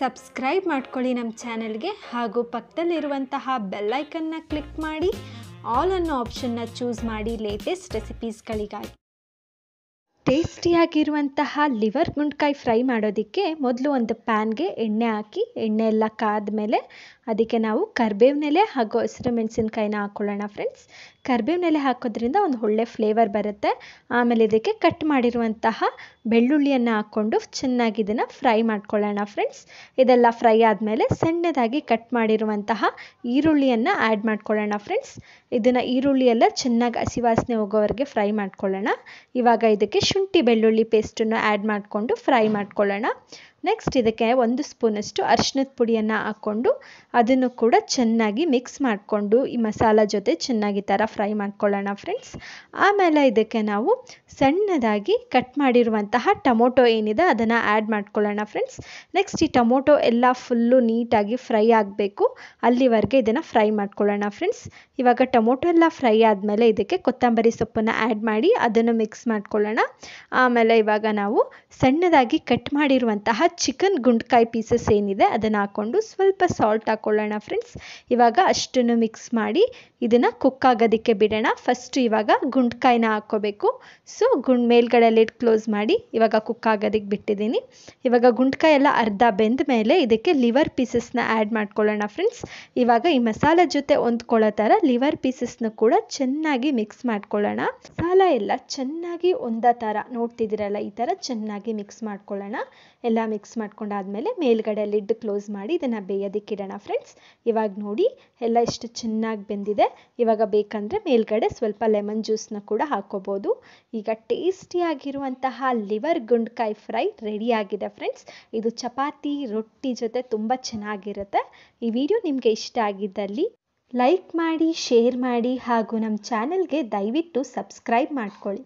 subscribe ಮಾಡ್ಕೊಳ್ಳಿ ನಮ್ಮ ಚಾನೆಲ್ಗೆ ಹಾಗೂ ಪಕ್ಕದಲ್ಲಿರುವಂತಹ ಬೆಲ್ಲೈಕನ್ನ ಕ್ಲಿಕ್ ಮಾಡಿ ಆಲ್ ಅನ್ನೋ ಆಪ್ಷನ್ನ ಚೂಸ್ ಮಾಡಿ ಲೇಟೆಸ್ಟ್ ರೆಸಿಪೀಸ್ಗಳಿಗಾಗಿ ಟೇಸ್ಟಿಯಾಗಿರುವಂತಹ ಲಿವರ್ ಗುಂಡ್ಕಾಯಿ ಫ್ರೈ ಮಾಡೋದಕ್ಕೆ ಮೊದಲು ಒಂದು ಪ್ಯಾನ್ಗೆ ಎಣ್ಣೆ ಹಾಕಿ ಎಣ್ಣೆ ಎಲ್ಲ ಕಾದ ಮೇಲೆ ಅದಕ್ಕೆ ನಾವು ಕರಿಬೇವಿನೆಲೆ ಹಾಗೂ ಹಸಿರು ಮೆಣಸಿನ್ಕಾಯಿನ ಹಾಕ್ಕೊಳ್ಳೋಣ ಫ್ರೆಂಡ್ಸ್ ಕರಿಬೇವಿನೆಲೆ ಹಾಕೋದ್ರಿಂದ ಒಂದು ಒಳ್ಳೆ ಫ್ಲೇವರ್ ಬರುತ್ತೆ ಆಮೇಲೆ ಇದಕ್ಕೆ ಕಟ್ ಮಾಡಿರುವಂತಹ ಬೆಳ್ಳುಳ್ಳಿಯನ್ನು ಹಾಕ್ಕೊಂಡು ಚೆನ್ನಾಗಿ ಇದನ್ನು ಫ್ರೈ ಮಾಡ್ಕೊಳ್ಳೋಣ ಫ್ರೆಂಡ್ಸ್ ಇದೆಲ್ಲ ಫ್ರೈ ಆದಮೇಲೆ ಸಣ್ಣದಾಗಿ ಕಟ್ ಮಾಡಿರುವಂತಹ ಈರುಳ್ಳಿಯನ್ನು ಆ್ಯಡ್ ಮಾಡ್ಕೊಳ್ಳೋಣ ಫ್ರೆಂಡ್ಸ್ ಇದನ್ನು ಈರುಳ್ಳಿ ಎಲ್ಲ ಚೆನ್ನಾಗಿ ಹಸಿವಾಸನೆ ಹೋಗೋವರೆಗೆ ಫ್ರೈ ಮಾಡ್ಕೊಳ್ಳೋಣ ಇವಾಗ ಇದಕ್ಕೆ ಶುಂಠಿ ಬೆಳ್ಳುಳ್ಳಿ ಪೇಸ್ಟನ್ನು ಆ್ಯಡ್ ಮಾಡಿಕೊಂಡು ಫ್ರೈ ಮಾಡ್ಕೊಳ್ಳೋಣ ನೆಕ್ಸ್ಟ್ ಇದಕ್ಕೆ ಒಂದು ಸ್ಪೂನಷ್ಟು ಅರಶಿನದ ಪುಡಿಯನ್ನು ಹಾಕ್ಕೊಂಡು ಅದನ್ನು ಕೂಡ ಚೆನ್ನಾಗಿ ಮಿಕ್ಸ್ ಮಾಡಿಕೊಂಡು ಈ ಮಸಾಲ ಜೊತೆ ಚೆನ್ನಾಗಿ ಥರ ಫ್ರೈ ಮಾಡ್ಕೊಳ್ಳೋಣ ಫ್ರೆಂಡ್ಸ್ ಆಮೇಲೆ ಇದಕ್ಕೆ ನಾವು ಸಣ್ಣದಾಗಿ ಕಟ್ ಮಾಡಿರುವಂತಹ ಟೊಮೊಟೊ ಏನಿದೆ ಅದನ್ನು ಆ್ಯಡ್ ಮಾಡ್ಕೊಳ್ಳೋಣ ಫ್ರೆಂಡ್ಸ್ ನೆಕ್ಸ್ಟ್ ಈ ಟೊಮೊಟೊ ಎಲ್ಲ ಫುಲ್ಲು ನೀಟಾಗಿ ಫ್ರೈ ಆಗಬೇಕು ಅಲ್ಲಿವರೆಗೆ ಇದನ್ನು ಫ್ರೈ ಮಾಡ್ಕೊಳ್ಳೋಣ ಫ್ರೆಂಡ್ಸ್ ಇವಾಗ ಟೊಮೊಟೊ ಎಲ್ಲ ಫ್ರೈ ಆದಮೇಲೆ ಇದಕ್ಕೆ ಕೊತ್ತಂಬರಿ ಸೊಪ್ಪನ್ನು ಆ್ಯಡ್ ಮಾಡಿ ಅದನ್ನು ಮಿಕ್ಸ್ ಮಾಡ್ಕೊಳ್ಳೋಣ ಆಮೇಲೆ ಇವಾಗ ನಾವು ಸಣ್ಣದಾಗಿ ಕಟ್ ಮಾಡಿರುವಂತಹ ಚಿಕನ್ ಗುಂಡ್ಕಾಯಿ ಪೀಸಸ್ ಏನಿದೆ ಅದನ್ನು ಹಾಕ್ಕೊಂಡು ಸ್ವಲ್ಪ ಸಾಲ್ಟ್ ಹಾಕ್ಕೊಳ್ಳೋಣ ಫ್ರೆಂಡ್ಸ್ ಇವಾಗ ಅಷ್ಟನ್ನು ಮಿಕ್ಸ್ ಮಾಡಿ ಇದನ್ನು ಕುಕ್ ಆಗೋದಕ್ಕೆ ಬಿಡೋಣ ಫಸ್ಟ್ ಇವಾಗ ಗುಂಡ್ಕಾಯಿನ ಹಾಕ್ಕೋಬೇಕು ಸೊ ಗುಂಡ್ ಮೇಲ್ಗಡೆ ಲಿಡ್ ಕ್ಲೋಸ್ ಮಾಡಿ ಇವಾಗ ಕುಕ್ ಆಗೋದಕ್ಕೆ ಬಿಟ್ಟಿದ್ದೀನಿ ಇವಾಗ ಗುಂಡ್ಕಾಯಿ ಎಲ್ಲ ಅರ್ಧ ಬೆಂದ ಮೇಲೆ ಇದಕ್ಕೆ ಲಿವರ್ ಪೀಸಸ್ನ ಆ್ಯಡ್ ಮಾಡ್ಕೊಳ್ಳೋಣ ಫ್ರೆಂಡ್ಸ್ ಇವಾಗ ಈ ಮಸಾಲೆ ಜೊತೆ ಹೊಂದ್ಕೊಳ್ಳೋ ಥರ ಲಿವರ್ ಪೀಸಸ್ನ ಕೂಡ ಚೆನ್ನಾಗಿ ಮಿಕ್ಸ್ ಮಾಡ್ಕೊಳ್ಳೋಣ ಮಸಾಲ ಎಲ್ಲ ಚೆನ್ನಾಗಿ ಹೊಂದೋ ಥರ ನೋಡ್ತಿದ್ದೀರಲ್ಲ ಈ ಥರ ಚೆನ್ನಾಗಿ ಮಿಕ್ಸ್ ಮಾಡ್ಕೊಳ್ಳೋಣ ಎಲ್ಲ ಮಿಕ್ಸ್ ಮಾಡ್ಕೊಂಡಾದ್ಮೇಲೆ ಮೇಲ್ಗಡೆ ಲಿಡ್ ಕ್ಲೋಸ್ ಮಾಡಿ ಇದನ್ನು ಬೇಯೋದಿಕ್ಕಿಡೋಣ ಫ್ರೆಂಡ್ಸ್ ಇವಾಗ ನೋಡಿ ಎಲ್ಲ ಎಷ್ಟು ಚೆನ್ನಾಗಿ ಬೆಂದಿದೆ ಇವಾಗ ಬೇಕಂದರೆ ಮೇಲ್ಗಡೆ ಸ್ವಲ್ಪ ಲೆಮನ್ ಜ್ಯೂಸ್ನ ಕೂಡ ಹಾಕೋಬೋದು ಈಗ ಟೇಸ್ಟಿಯಾಗಿರುವಂತಹ ಲಿವರ್ ಗುಂಡ್ಕಾಯಿ ಫ್ರೈ ರೆಡಿಯಾಗಿದೆ ಫ್ರೆಂಡ್ಸ್ ಇದು ಚಪಾತಿ ರೊಟ್ಟಿ ಜೊತೆ ತುಂಬ ಚೆನ್ನಾಗಿರುತ್ತೆ ಈ ವಿಡಿಯೋ ನಿಮಗೆ ಇಷ್ಟ ಆಗಿದ್ದಲ್ಲಿ ಲೈಕ್ ಮಾಡಿ ಶೇರ್ ಮಾಡಿ ಹಾಗೂ ನಮ್ಮ ಚಾನಲ್ಗೆ ದಯವಿಟ್ಟು ಸಬ್ಸ್ಕ್ರೈಬ್ ಮಾಡ್ಕೊಳ್ಳಿ